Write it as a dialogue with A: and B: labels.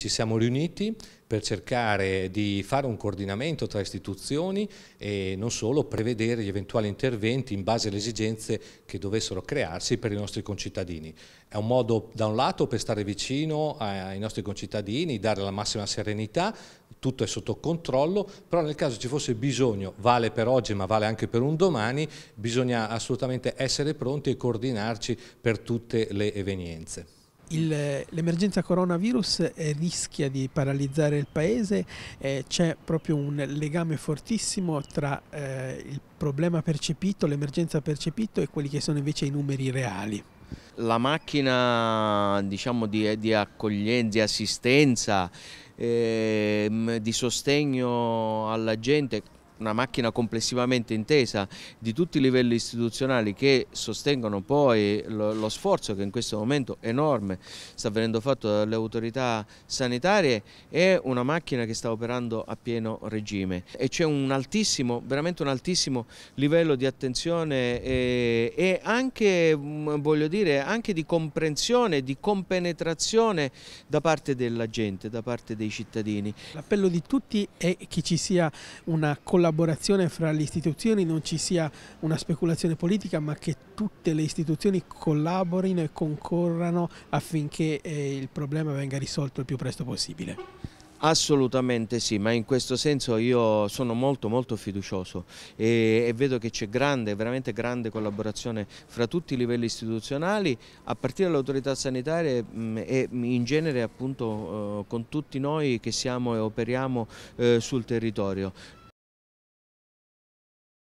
A: Ci siamo riuniti per cercare di fare un coordinamento tra istituzioni e non solo prevedere gli eventuali interventi in base alle esigenze che dovessero crearsi per i nostri concittadini. È un modo da un lato per stare vicino ai nostri concittadini, dare la massima serenità, tutto è sotto controllo, però nel caso ci fosse bisogno, vale per oggi ma vale anche per un domani, bisogna assolutamente essere pronti e coordinarci per tutte le evenienze
B: l'emergenza coronavirus eh, rischia di paralizzare il paese, eh, c'è proprio un legame fortissimo tra eh, il problema percepito, l'emergenza percepito e quelli che sono invece i numeri
C: reali. La macchina diciamo, di, di accoglienza, di assistenza, eh, di sostegno alla gente una macchina complessivamente intesa di tutti i livelli istituzionali che sostengono poi lo, lo sforzo che in questo momento enorme sta venendo fatto dalle autorità sanitarie, è una macchina che sta operando a pieno regime e c'è un altissimo, veramente un altissimo livello di attenzione e, eh, e anche, mm, voglio dire, anche di comprensione, di compenetrazione da parte della gente, da parte dei cittadini. L'appello di tutti è che ci sia una collaborazione
B: collaborazione fra le istituzioni non ci sia una speculazione politica ma che tutte le istituzioni collaborino e concorrano affinché eh, il problema venga risolto il più presto possibile.
C: Assolutamente sì, ma in questo senso io sono molto molto fiducioso e, e vedo che c'è grande, veramente grande collaborazione fra tutti i livelli istituzionali, a partire dalle autorità sanitarie mh, mm, e in genere appunto eh, con tutti noi che siamo e operiamo eh, sul territorio.